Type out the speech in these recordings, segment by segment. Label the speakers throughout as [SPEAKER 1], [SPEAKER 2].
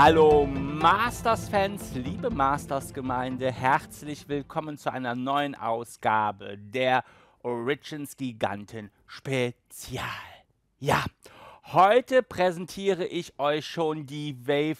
[SPEAKER 1] Hallo Masters-Fans, liebe Masters-Gemeinde, herzlich willkommen zu einer neuen Ausgabe der Origins Giganten Spezial. Ja, heute präsentiere ich euch schon die Wave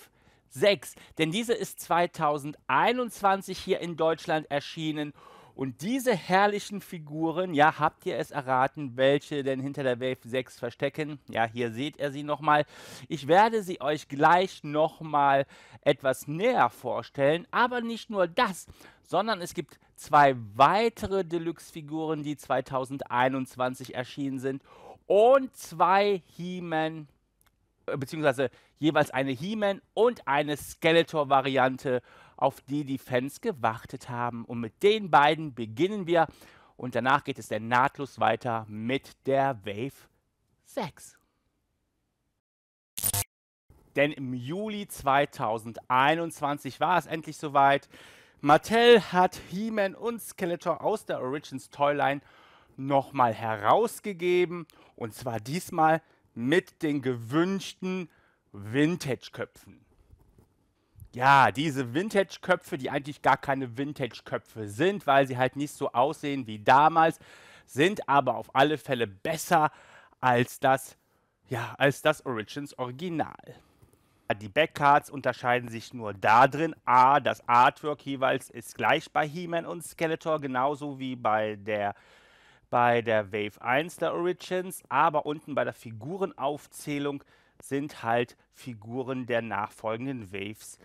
[SPEAKER 1] 6, denn diese ist 2021 hier in Deutschland erschienen und diese herrlichen Figuren, ja, habt ihr es erraten, welche denn hinter der Wave 6 verstecken? Ja, hier seht ihr sie nochmal. Ich werde sie euch gleich nochmal etwas näher vorstellen, aber nicht nur das, sondern es gibt zwei weitere Deluxe-Figuren, die 2021 erschienen sind und zwei He-Man äh, beziehungsweise jeweils eine He-Man und eine Skeletor-Variante auf die die Fans gewartet haben. Und mit den beiden beginnen wir. Und danach geht es dann nahtlos weiter mit der Wave 6. Denn im Juli 2021 war es endlich soweit. Mattel hat He-Man und Skeletor aus der Origins Toyline nochmal herausgegeben. Und zwar diesmal mit den gewünschten Vintage-Köpfen. Ja, diese Vintage-Köpfe, die eigentlich gar keine Vintage-Köpfe sind, weil sie halt nicht so aussehen wie damals, sind aber auf alle Fälle besser als das, ja, als das Origins Original. Die Backcards unterscheiden sich nur da drin. a, das Artwork jeweils ist gleich bei He-Man und Skeletor, genauso wie bei der, bei der Wave 1 der Origins, aber unten bei der Figurenaufzählung sind halt Figuren der nachfolgenden Waves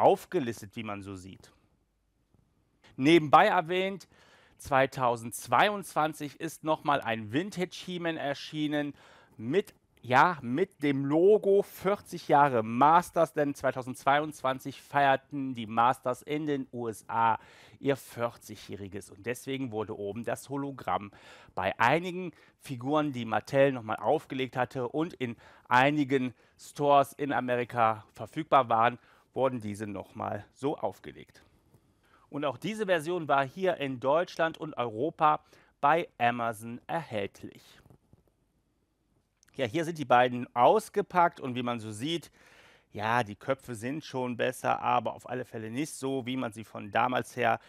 [SPEAKER 1] aufgelistet, wie man so sieht. Nebenbei erwähnt, 2022 ist nochmal ein Vintage He-Man erschienen mit, ja, mit dem Logo 40 Jahre Masters, denn 2022 feierten die Masters in den USA ihr 40-jähriges und deswegen wurde oben das Hologramm bei einigen Figuren, die Mattel nochmal aufgelegt hatte und in einigen Stores in Amerika verfügbar waren, wurden diese nochmal so aufgelegt. Und auch diese Version war hier in Deutschland und Europa bei Amazon erhältlich. Ja, hier sind die beiden ausgepackt und wie man so sieht, ja, die Köpfe sind schon besser, aber auf alle Fälle nicht so, wie man sie von damals her,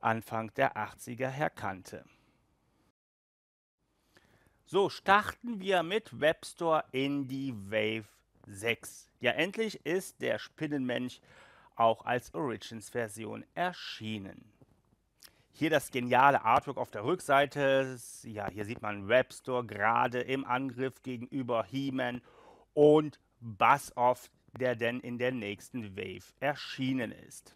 [SPEAKER 1] Anfang der 80er her kannte. So, starten wir mit Webstore in die Wave 6. Ja, endlich ist der Spinnenmensch auch als Origins-Version erschienen. Hier das geniale Artwork auf der Rückseite. Ja, hier sieht man Webstore gerade im Angriff gegenüber He-Man und Buzz Off, der denn in der nächsten Wave erschienen ist.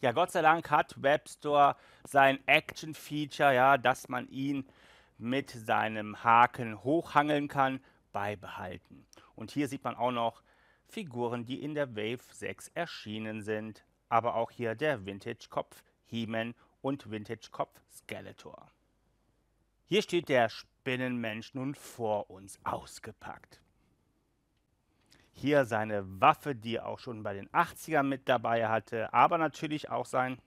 [SPEAKER 1] Ja, Gott sei Dank hat Webstore sein Action-Feature, ja, dass man ihn mit seinem Haken hochhangeln kann, beibehalten. Und hier sieht man auch noch Figuren, die in der Wave 6 erschienen sind. Aber auch hier der Vintage-Kopf He-Man und Vintage-Kopf Skeletor. Hier steht der Spinnenmensch nun vor uns ausgepackt. Hier seine Waffe, die er auch schon bei den 80ern mit dabei hatte, aber natürlich auch sein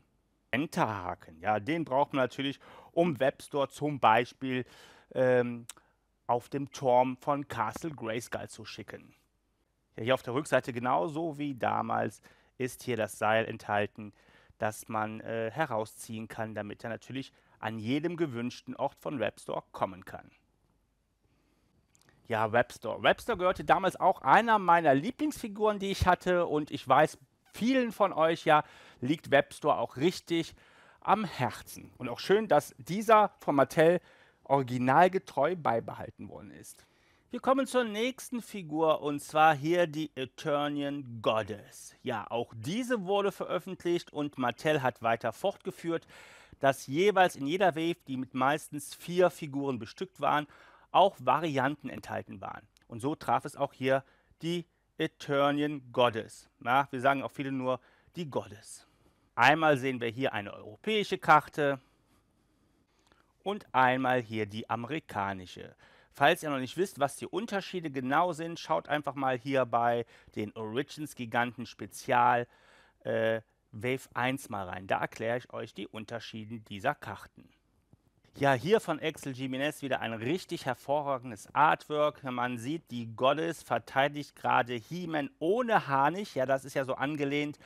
[SPEAKER 1] Enterhaken. Ja, den braucht man natürlich, um Webstore zum Beispiel ähm, auf dem Turm von Castle Grayskull zu schicken. Ja, hier auf der Rückseite genauso wie damals ist hier das Seil enthalten, das man äh, herausziehen kann, damit er natürlich an jedem gewünschten Ort von Webstore kommen kann. Ja, Webstore. Webstore gehörte damals auch einer meiner Lieblingsfiguren, die ich hatte und ich weiß, vielen von euch ja liegt Webstore auch richtig am Herzen. Und auch schön, dass dieser von Mattel originalgetreu beibehalten worden ist. Wir kommen zur nächsten Figur und zwar hier die Eternian Goddess. Ja, auch diese wurde veröffentlicht und Mattel hat weiter fortgeführt, dass jeweils in jeder Wave, die mit meistens vier Figuren bestückt waren, auch Varianten enthalten waren. Und so traf es auch hier die Eternian Goddess. Ja, wir sagen auch viele nur die Goddess. Einmal sehen wir hier eine europäische Karte und einmal hier die amerikanische. Falls ihr noch nicht wisst, was die Unterschiede genau sind, schaut einfach mal hier bei den Origins Giganten Spezial äh, Wave 1 mal rein. Da erkläre ich euch die Unterschiede dieser Karten. Ja, hier von Excel Jimenez wieder ein richtig hervorragendes Artwork. Man sieht, die Goddess verteidigt gerade He-Man ohne Harnisch. Ja, das ist ja so angelehnt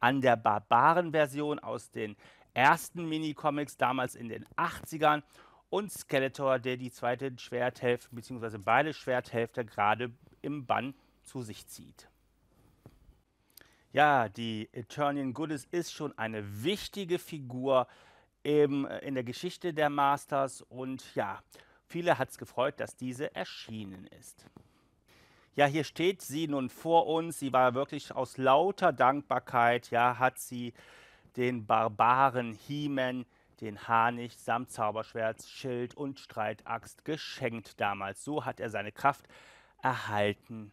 [SPEAKER 1] an der Barbaren-Version aus den ersten Minicomics damals in den 80ern und Skeletor, der die zweite Schwerthälfte bzw. beide Schwerthälfte gerade im Bann zu sich zieht. Ja, die Eternian Goodness ist schon eine wichtige Figur im, in der Geschichte der Masters und ja, viele hat es gefreut, dass diese erschienen ist. Ja, hier steht sie nun vor uns. Sie war wirklich aus lauter Dankbarkeit, ja, hat sie den Barbaren He-Man den Harnicht samt Zauberschwert, Schild und Streitaxt geschenkt damals. So hat er seine Kraft erhalten,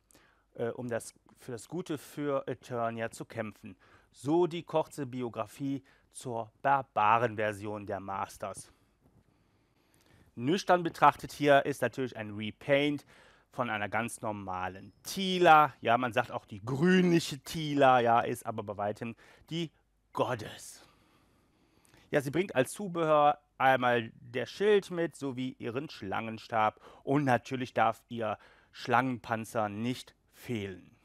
[SPEAKER 1] äh, um das, für das Gute für Eternia zu kämpfen. So die kurze Biografie zur Barbaren-Version der Masters. Nüchtern betrachtet hier ist natürlich ein Repaint von einer ganz normalen Tila. Ja, man sagt auch die grünliche Tila, ja, ist aber bei weitem die Goddess. Ja, sie bringt als Zubehör einmal der Schild mit, sowie ihren Schlangenstab und natürlich darf ihr Schlangenpanzer nicht fehlen.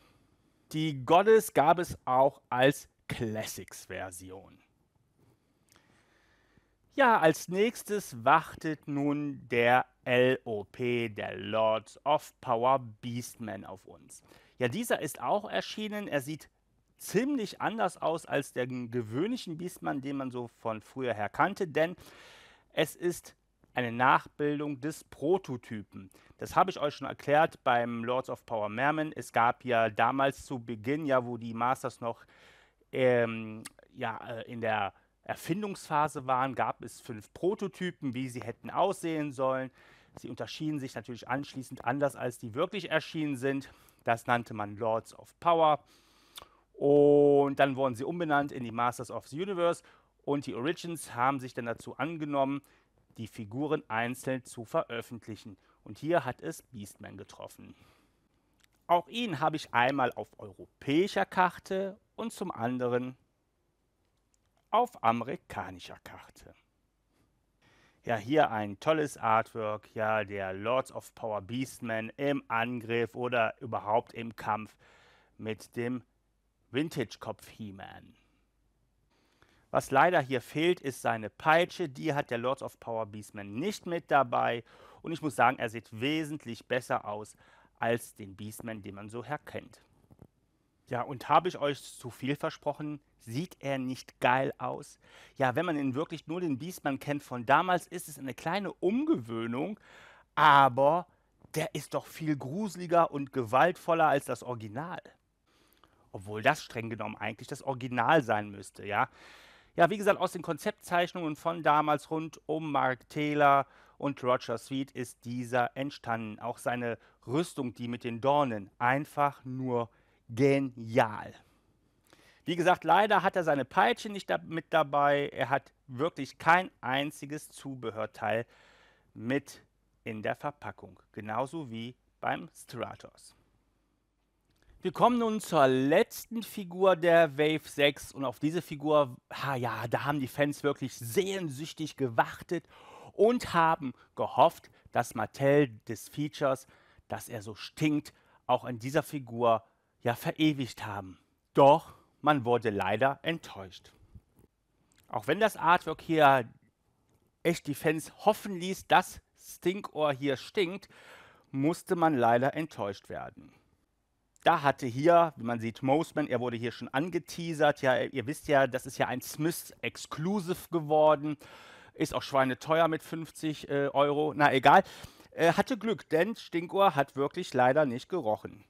[SPEAKER 1] Die Goddess gab es auch als Classics-Version. Ja, als nächstes wartet nun der LOP, der Lords of Power Beastman, auf uns. Ja, dieser ist auch erschienen. Er sieht ziemlich anders aus als den gewöhnlichen Biestmann, den man so von früher her kannte, denn es ist eine Nachbildung des Prototypen. Das habe ich euch schon erklärt beim Lords of Power Merman. Es gab ja damals zu Beginn, ja, wo die Masters noch ähm, ja, äh, in der Erfindungsphase waren, gab es fünf Prototypen, wie sie hätten aussehen sollen. Sie unterschieden sich natürlich anschließend anders, als die wirklich erschienen sind. Das nannte man Lords of Power. Und dann wurden sie umbenannt in die Masters of the Universe und die Origins haben sich dann dazu angenommen, die Figuren einzeln zu veröffentlichen. Und hier hat es Beastman getroffen. Auch ihn habe ich einmal auf europäischer Karte und zum anderen auf amerikanischer Karte. Ja, hier ein tolles Artwork, ja, der Lords of Power Beastman im Angriff oder überhaupt im Kampf mit dem Vintage-Kopf He-Man. Was leider hier fehlt, ist seine Peitsche. Die hat der Lords of Power Beastman nicht mit dabei. Und ich muss sagen, er sieht wesentlich besser aus als den Beastman, den man so herkennt. Ja, und habe ich euch zu viel versprochen? Sieht er nicht geil aus? Ja, wenn man ihn wirklich nur den Beastman kennt von damals, ist es eine kleine Umgewöhnung, aber der ist doch viel gruseliger und gewaltvoller als das Original obwohl das streng genommen eigentlich das Original sein müsste, ja. Ja, wie gesagt, aus den Konzeptzeichnungen von damals rund um Mark Taylor und Roger Sweet ist dieser entstanden. Auch seine Rüstung, die mit den Dornen, einfach nur genial. Wie gesagt, leider hat er seine Peitsche nicht da mit dabei. Er hat wirklich kein einziges Zubehörteil mit in der Verpackung. Genauso wie beim Stratos. Wir kommen nun zur letzten Figur der Wave 6 und auf diese Figur, ha ja, da haben die Fans wirklich sehnsüchtig gewartet und haben gehofft, dass Mattel des Features, dass er so stinkt, auch an dieser Figur ja verewigt haben. Doch man wurde leider enttäuscht. Auch wenn das Artwork hier echt die Fans hoffen ließ, dass Stinkohr hier stinkt, musste man leider enttäuscht werden da hatte hier, wie man sieht, Moseman, er wurde hier schon angeteasert. Ja, ihr wisst ja, das ist ja ein Smith Exclusive geworden. Ist auch schweineteuer mit 50 äh, Euro. Na, egal. Äh, hatte Glück, denn Stinkohr hat wirklich leider nicht gerochen.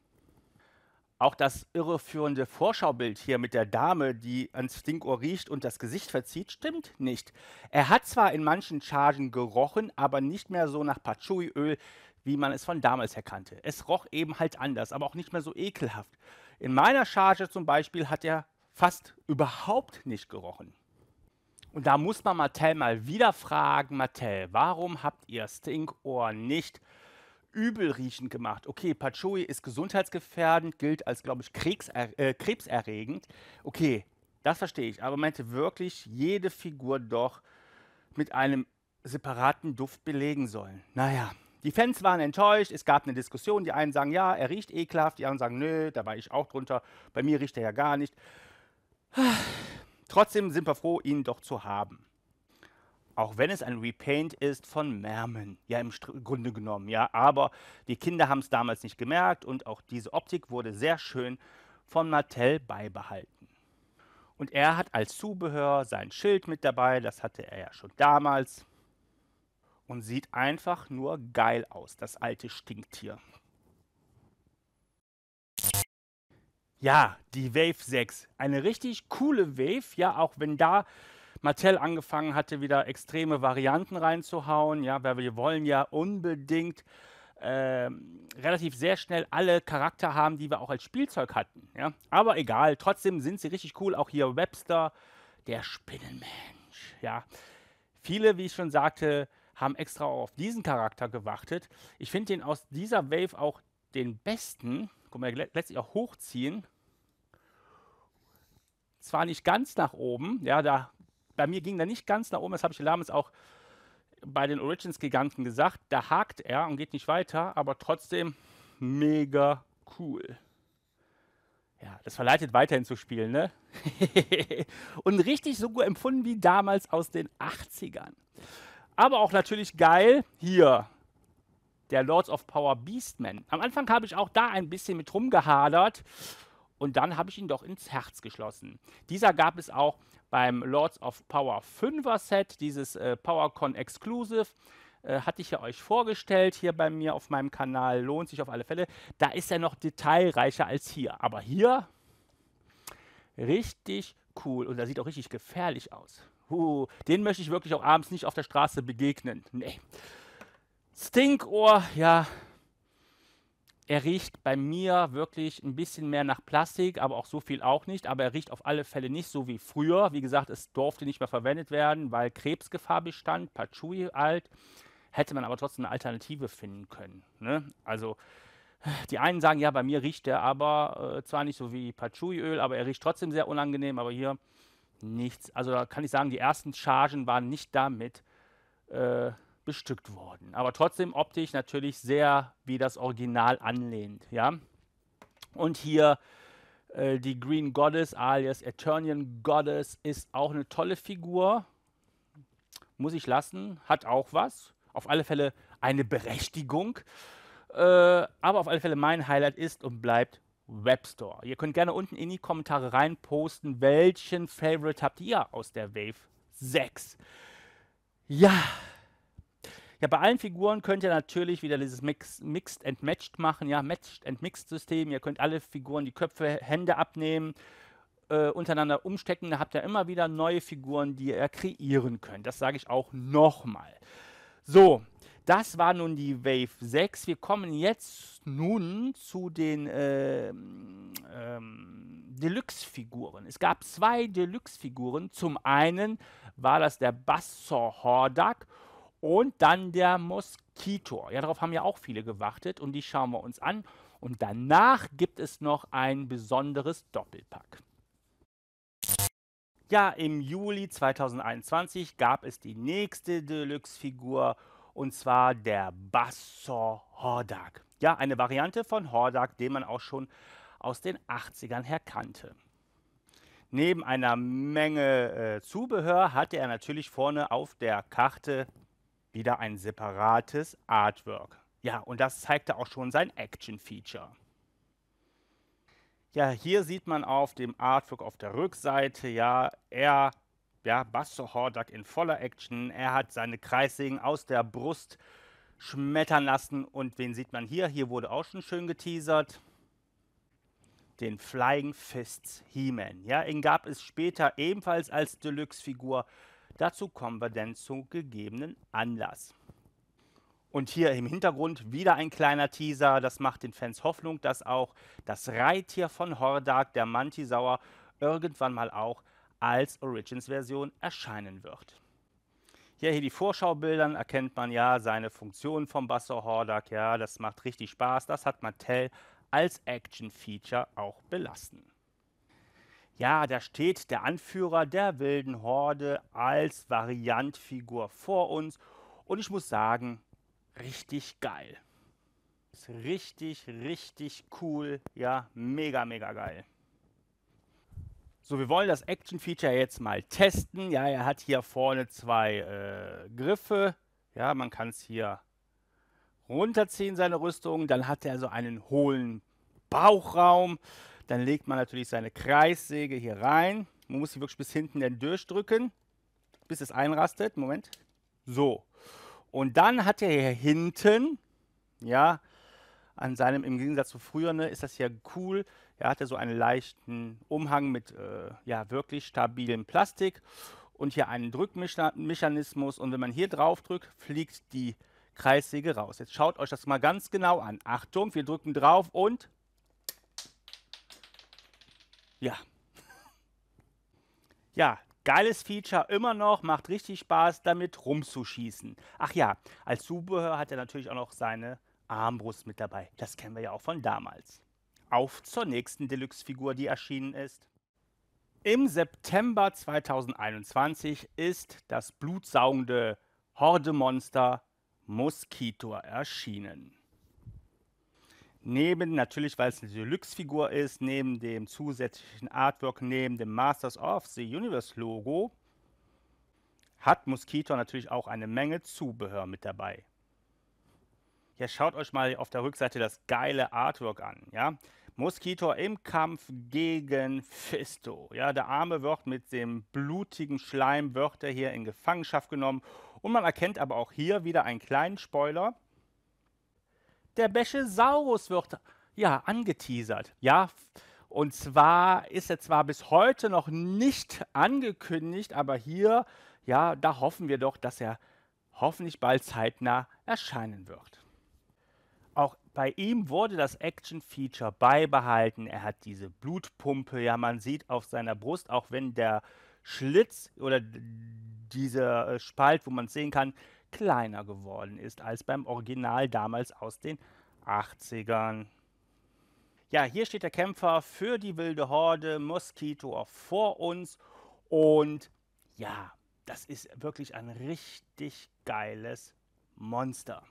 [SPEAKER 1] Auch das irreführende Vorschaubild hier mit der Dame, die ans Stinkohr riecht und das Gesicht verzieht, stimmt nicht. Er hat zwar in manchen Chargen gerochen, aber nicht mehr so nach Patchouli-Öl, wie man es von damals her kannte. Es roch eben halt anders, aber auch nicht mehr so ekelhaft. In meiner Charge zum Beispiel hat er fast überhaupt nicht gerochen. Und da muss man Mattel mal wieder fragen, Mattel, warum habt ihr Stinkohr nicht übelriechend gemacht? Okay, Patchouli ist gesundheitsgefährdend, gilt als, glaube ich, Krebser äh, krebserregend. Okay, das verstehe ich, aber meinte wirklich jede Figur doch mit einem separaten Duft belegen sollen. Naja, die Fans waren enttäuscht, es gab eine Diskussion. Die einen sagen, ja, er riecht ekelhaft, die anderen sagen, nö, da war ich auch drunter, bei mir riecht er ja gar nicht. Trotzdem sind wir froh, ihn doch zu haben. Auch wenn es ein Repaint ist von Mermen, ja im Grunde genommen, ja, aber die Kinder haben es damals nicht gemerkt und auch diese Optik wurde sehr schön von Mattel beibehalten. Und er hat als Zubehör sein Schild mit dabei, das hatte er ja schon damals und sieht einfach nur geil aus, das alte Stinktier. Ja, die Wave 6. Eine richtig coole Wave, ja, auch wenn da Mattel angefangen hatte, wieder extreme Varianten reinzuhauen, ja, weil wir wollen ja unbedingt äh, relativ sehr schnell alle Charakter haben, die wir auch als Spielzeug hatten, ja. Aber egal, trotzdem sind sie richtig cool, auch hier Webster, der Spinnenmensch, ja. Viele, wie ich schon sagte, haben extra auch auf diesen Charakter gewartet. Ich finde den aus dieser Wave auch den besten. Guck mal, letztlich auch hochziehen. Zwar nicht ganz nach oben, ja, da bei mir ging er nicht ganz nach oben, das habe ich damals auch bei den Origins-Giganten gesagt. Da hakt er und geht nicht weiter, aber trotzdem mega cool. Ja, das verleitet weiterhin zu spielen, ne? und richtig so gut empfunden wie damals aus den 80ern. Aber auch natürlich geil hier der Lords of Power Beastman. Am Anfang habe ich auch da ein bisschen mit rumgehadert und dann habe ich ihn doch ins Herz geschlossen. Dieser gab es auch beim Lords of Power 5er Set, dieses äh, PowerCon Exclusive. Äh, hatte ich ja euch vorgestellt hier bei mir auf meinem Kanal. Lohnt sich auf alle Fälle. Da ist er noch detailreicher als hier. Aber hier richtig cool und da sieht auch richtig gefährlich aus. Huh, den möchte ich wirklich auch abends nicht auf der Straße begegnen. Nee. Stinkohr, ja, er riecht bei mir wirklich ein bisschen mehr nach Plastik, aber auch so viel auch nicht. Aber er riecht auf alle Fälle nicht so wie früher. Wie gesagt, es durfte nicht mehr verwendet werden, weil Krebsgefahr bestand, Patchouli alt. Hätte man aber trotzdem eine Alternative finden können. Ne? Also die einen sagen, ja, bei mir riecht er aber äh, zwar nicht so wie Patchouliöl, aber er riecht trotzdem sehr unangenehm. Aber hier nichts. Also da kann ich sagen, die ersten Chargen waren nicht damit äh, bestückt worden. Aber trotzdem optisch natürlich sehr wie das Original anlehnt. Ja? Und hier äh, die Green Goddess alias Eternian Goddess ist auch eine tolle Figur. Muss ich lassen, hat auch was. Auf alle Fälle eine Berechtigung. Äh, aber auf alle Fälle mein Highlight ist und bleibt Webstore. Ihr könnt gerne unten in die Kommentare rein posten, welchen Favorite habt ihr aus der Wave 6. Ja. Ja, bei allen Figuren könnt ihr natürlich wieder dieses Mix, Mixed and Matched machen, ja, Matched and Mixed System. Ihr könnt alle Figuren die Köpfe, Hände abnehmen, äh, untereinander umstecken. Da habt ihr immer wieder neue Figuren, die ihr kreieren könnt. Das sage ich auch nochmal. So, das war nun die Wave 6. Wir kommen jetzt nun zu den äh, ähm, Deluxe-Figuren. Es gab zwei Deluxe-Figuren. Zum einen war das der Bassor Hordak und dann der Moskitor. Ja, darauf haben ja auch viele gewartet und die schauen wir uns an. Und danach gibt es noch ein besonderes Doppelpack. Ja, im Juli 2021 gab es die nächste Deluxe-Figur und zwar der Bassor Hordak. Ja, eine Variante von Hordak, den man auch schon aus den 80ern her kannte. Neben einer Menge äh, Zubehör hatte er natürlich vorne auf der Karte wieder ein separates Artwork. Ja, und das zeigte auch schon sein Action-Feature. Ja, hier sieht man auf dem Artwork auf der Rückseite, ja, er ja, Basso Hordak in voller Action. Er hat seine Kreissägen aus der Brust schmettern lassen. Und wen sieht man hier? Hier wurde auch schon schön geteasert. Den Flying Fists He-Man. Ja, ihn gab es später ebenfalls als Deluxe-Figur. Dazu kommen wir denn zu gegebenen Anlass. Und hier im Hintergrund wieder ein kleiner Teaser. Das macht den Fans Hoffnung, dass auch das Reittier von Hordak, der Mantisaur, irgendwann mal auch als Origins-Version erscheinen wird. Ja, hier die Vorschaubildern erkennt man ja seine Funktion vom Basser Hordak. Ja, das macht richtig Spaß. Das hat Mattel als Action-Feature auch belassen. Ja, da steht der Anführer der wilden Horde als Variantfigur vor uns. Und ich muss sagen, richtig geil. Ist richtig, richtig cool. Ja, mega, mega geil. So, wir wollen das Action-Feature jetzt mal testen. Ja, er hat hier vorne zwei äh, Griffe. Ja, man kann es hier runterziehen, seine Rüstung. Dann hat er so einen hohlen Bauchraum. Dann legt man natürlich seine Kreissäge hier rein. Man muss sie wirklich bis hinten dann durchdrücken, bis es einrastet. Moment. So. Und dann hat er hier hinten, ja, an seinem, im Gegensatz zu früher, ne, ist das ja cool, er hatte so einen leichten Umhang mit äh, ja, wirklich stabilem Plastik und hier einen Drückmechanismus. Und wenn man hier drauf drückt, fliegt die Kreissäge raus. Jetzt schaut euch das mal ganz genau an. Achtung, wir drücken drauf und ja. Ja, geiles Feature immer noch, macht richtig Spaß, damit rumzuschießen. Ach ja, als Zubehör hat er natürlich auch noch seine Armbrust mit dabei. Das kennen wir ja auch von damals auf zur nächsten Deluxe-Figur, die erschienen ist. Im September 2021 ist das blutsaugende Hordemonster Moskitor erschienen. Neben, natürlich, weil es eine Deluxe-Figur ist, neben dem zusätzlichen Artwork, neben dem Masters of the Universe-Logo, hat Moskitor natürlich auch eine Menge Zubehör mit dabei ja, schaut euch mal auf der Rückseite das geile Artwork an, ja. Mosquito im Kampf gegen Fisto. Ja, der Arme wird mit dem blutigen Schleim wird er hier in Gefangenschaft genommen. Und man erkennt aber auch hier wieder einen kleinen Spoiler. Der Bächesaurus wird ja angeteasert. Ja, und zwar ist er zwar bis heute noch nicht angekündigt, aber hier, ja, da hoffen wir doch, dass er hoffentlich bald zeitnah erscheinen wird auch bei ihm wurde das Action-Feature beibehalten. Er hat diese Blutpumpe, ja, man sieht auf seiner Brust, auch wenn der Schlitz oder dieser äh, Spalt, wo man es sehen kann, kleiner geworden ist als beim Original damals aus den 80ern. Ja, hier steht der Kämpfer für die wilde Horde Mosquito vor uns und ja, das ist wirklich ein richtig geiles Monster.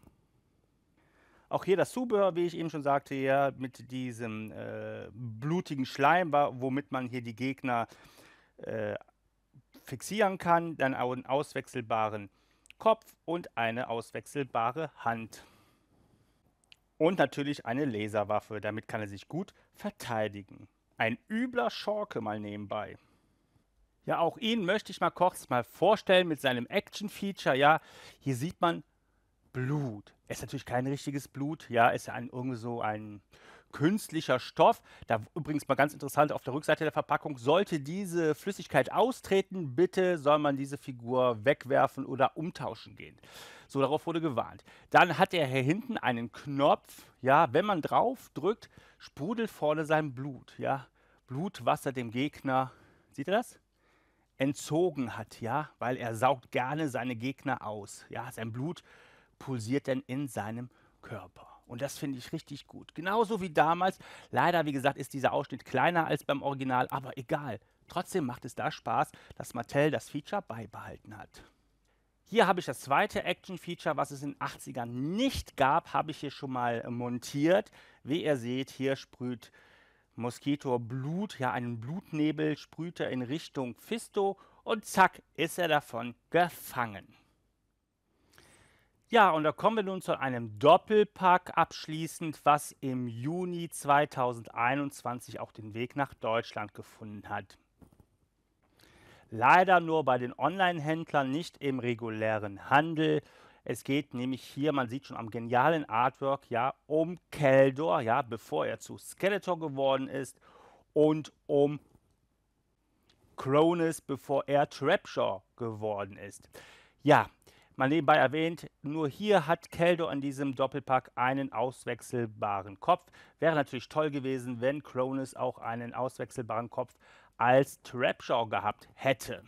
[SPEAKER 1] Auch hier das Zubehör, wie ich eben schon sagte, ja, mit diesem äh, blutigen Schleim, womit man hier die Gegner äh, fixieren kann. Dann einen auswechselbaren Kopf und eine auswechselbare Hand. Und natürlich eine Laserwaffe, damit kann er sich gut verteidigen. Ein übler Schorke mal nebenbei. Ja, auch ihn möchte ich mal kurz mal vorstellen mit seinem Action-Feature. Ja, hier sieht man Blut. Es Ist natürlich kein richtiges Blut, ja, ist ja ein, irgendwie so ein künstlicher Stoff. Da übrigens mal ganz interessant auf der Rückseite der Verpackung, sollte diese Flüssigkeit austreten, bitte soll man diese Figur wegwerfen oder umtauschen gehen. So, darauf wurde gewarnt. Dann hat er hier hinten einen Knopf, ja, wenn man drauf drückt, sprudelt vorne sein Blut, ja. er dem Gegner, sieht ihr das? Entzogen hat, ja, weil er saugt gerne seine Gegner aus, ja, sein Blut pulsiert denn in seinem Körper. Und das finde ich richtig gut. Genauso wie damals. Leider, wie gesagt, ist dieser Ausschnitt kleiner als beim Original, aber egal. Trotzdem macht es da Spaß, dass Mattel das Feature beibehalten hat. Hier habe ich das zweite Action-Feature, was es in den 80ern nicht gab, habe ich hier schon mal montiert. Wie ihr seht, hier sprüht Mosquito Blut, ja einen Blutnebel, sprüht er in Richtung Fisto und zack, ist er davon gefangen. Ja, und da kommen wir nun zu einem Doppelpack abschließend, was im Juni 2021 auch den Weg nach Deutschland gefunden hat. Leider nur bei den Online-Händlern, nicht im regulären Handel. Es geht nämlich hier, man sieht schon am genialen Artwork, ja, um Keldor, ja, bevor er zu Skeletor geworden ist, und um Cronus, bevor er Trapshaw geworden ist. Ja, Mal nebenbei erwähnt, nur hier hat Keldo an diesem Doppelpack einen auswechselbaren Kopf. Wäre natürlich toll gewesen, wenn Cronus auch einen auswechselbaren Kopf als Trapjaw gehabt hätte.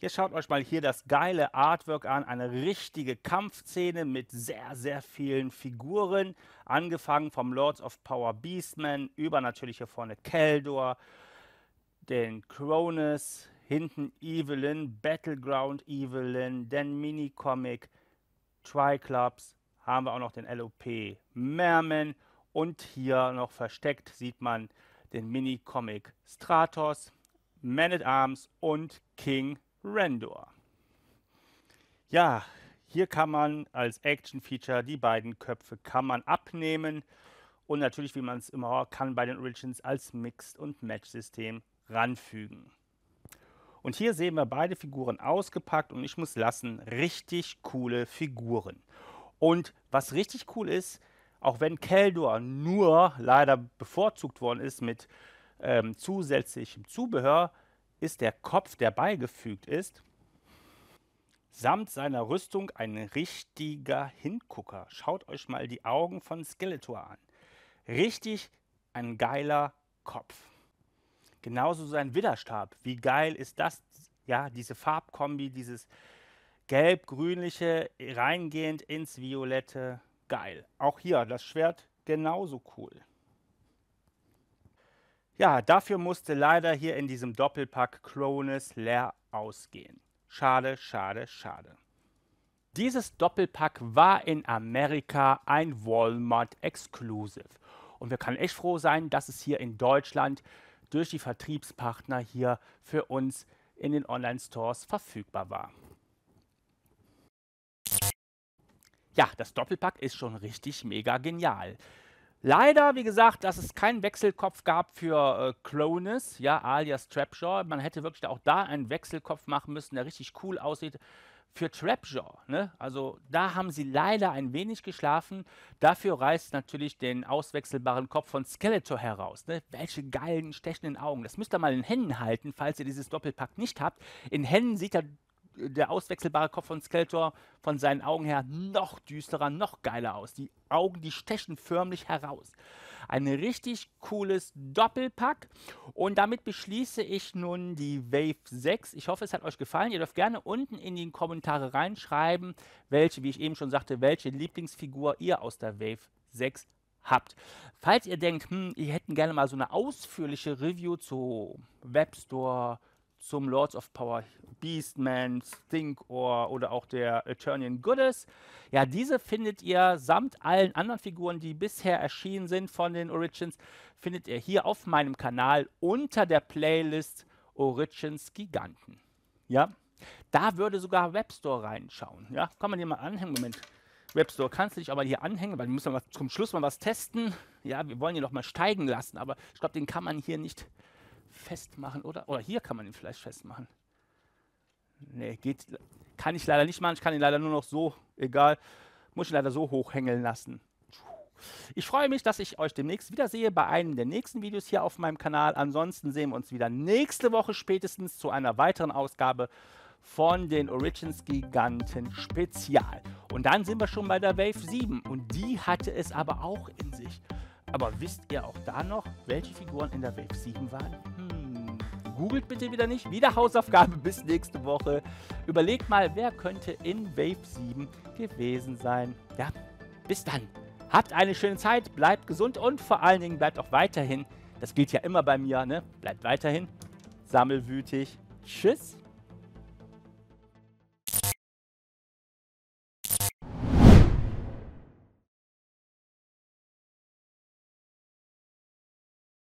[SPEAKER 1] Jetzt schaut euch mal hier das geile Artwork an. Eine richtige Kampfszene mit sehr, sehr vielen Figuren. Angefangen vom Lords of Power Beastman über natürlich hier vorne Keldor, den Cronus, hinten Evelyn, Battleground Evelyn, den dann Minicomic, Triclubs, haben wir auch noch den LOP Merman und hier noch versteckt sieht man den Mini-Comic Stratos, Man at Arms und King Rendor. Ja, hier kann man als Action-Feature die beiden Köpfe kann man abnehmen und natürlich, wie man es immer kann, bei den Origins als Mixed- und Match-System ranfügen. Und hier sehen wir beide Figuren ausgepackt und ich muss lassen, richtig coole Figuren. Und was richtig cool ist, auch wenn Keldor nur leider bevorzugt worden ist mit ähm, zusätzlichem Zubehör, ist der Kopf, der beigefügt ist, samt seiner Rüstung ein richtiger Hingucker. Schaut euch mal die Augen von Skeletor an. Richtig ein geiler Kopf. Genauso sein Widerstab. Wie geil ist das? Ja, diese Farbkombi, dieses gelb-grünliche reingehend ins Violette. Geil. Auch hier das Schwert genauso cool. Ja, dafür musste leider hier in diesem Doppelpack Cronus leer ausgehen. Schade, schade, schade. Dieses Doppelpack war in Amerika ein Walmart Exclusive. Und wir können echt froh sein, dass es hier in Deutschland durch die Vertriebspartner hier für uns in den Online-Stores verfügbar war. Ja, das Doppelpack ist schon richtig mega genial. Leider, wie gesagt, dass es keinen Wechselkopf gab für äh, Clonus, ja, alias Trapshaw. Man hätte wirklich auch da einen Wechselkopf machen müssen, der richtig cool aussieht für Trapjaw. Ne? Also da haben sie leider ein wenig geschlafen. Dafür reißt natürlich den auswechselbaren Kopf von Skeletor heraus. Ne? Welche geilen, stechenden Augen. Das müsst ihr mal in Händen halten, falls ihr dieses Doppelpack nicht habt. In Händen sieht er äh, der auswechselbare Kopf von Skeletor von seinen Augen her noch düsterer, noch geiler aus. Die Augen, die stechen förmlich heraus. Ein richtig cooles Doppelpack. Und damit beschließe ich nun die Wave 6. Ich hoffe, es hat euch gefallen. Ihr dürft gerne unten in die Kommentare reinschreiben, welche, wie ich eben schon sagte, welche Lieblingsfigur ihr aus der Wave 6 habt. Falls ihr denkt, hm, ihr hätten gerne mal so eine ausführliche Review zu Webstore, zum Lords of Power, Beastman, Stinkohr oder auch der Eternian Goddess. Ja, diese findet ihr samt allen anderen Figuren, die bisher erschienen sind von den Origins, findet ihr hier auf meinem Kanal unter der Playlist Origins Giganten. Ja, da würde sogar Webstore reinschauen. Ja, kann man hier mal anhängen. Moment, Webstore kannst du dich aber hier anhängen, weil wir müssen mal zum Schluss mal was testen. Ja, wir wollen hier noch mal steigen lassen, aber ich glaube, den kann man hier nicht festmachen, oder? Oder hier kann man ihn vielleicht festmachen. Nee, geht, kann ich leider nicht machen. Ich kann ihn leider nur noch so, egal, muss ich leider so hochhängeln lassen. Ich freue mich, dass ich euch demnächst wiedersehe bei einem der nächsten Videos hier auf meinem Kanal. Ansonsten sehen wir uns wieder nächste Woche spätestens zu einer weiteren Ausgabe von den Origins Giganten Spezial. Und dann sind wir schon bei der Wave 7 und die hatte es aber auch in sich. Aber wisst ihr auch da noch, welche Figuren in der Wave 7 waren? googelt bitte wieder nicht. Wieder Hausaufgabe bis nächste Woche. Überlegt mal, wer könnte in Wave 7 gewesen sein. Ja, bis dann. Habt eine schöne Zeit, bleibt gesund und vor allen Dingen bleibt auch weiterhin, das gilt ja immer bei mir, ne? bleibt weiterhin sammelwütig. Tschüss.